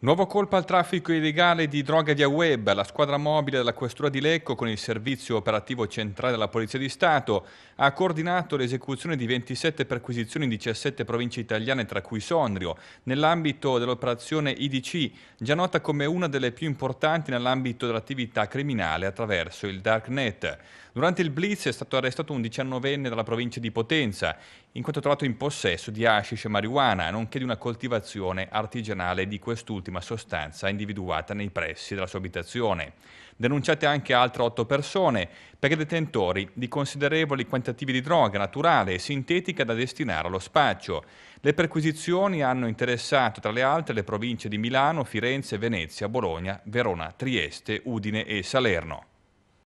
Nuovo colpo al traffico illegale di droga via web. La squadra mobile della Questura di Lecco, con il servizio operativo centrale della Polizia di Stato, ha coordinato l'esecuzione di 27 perquisizioni in 17 province italiane, tra cui Sondrio, nell'ambito dell'operazione IDC, già nota come una delle più importanti nell'ambito dell'attività criminale attraverso il Darknet. Durante il blitz è stato arrestato un 19enne dalla provincia di Potenza, in quanto trovato in possesso di hashish e marijuana, nonché di una coltivazione artigianale di quest'ultima quest'ultima sostanza individuata nei pressi della sua abitazione. Denunciate anche altre otto persone perché detentori di considerevoli quantitativi di droga naturale e sintetica da destinare allo spaccio. Le perquisizioni hanno interessato tra le altre le province di Milano, Firenze, Venezia, Bologna, Verona, Trieste, Udine e Salerno.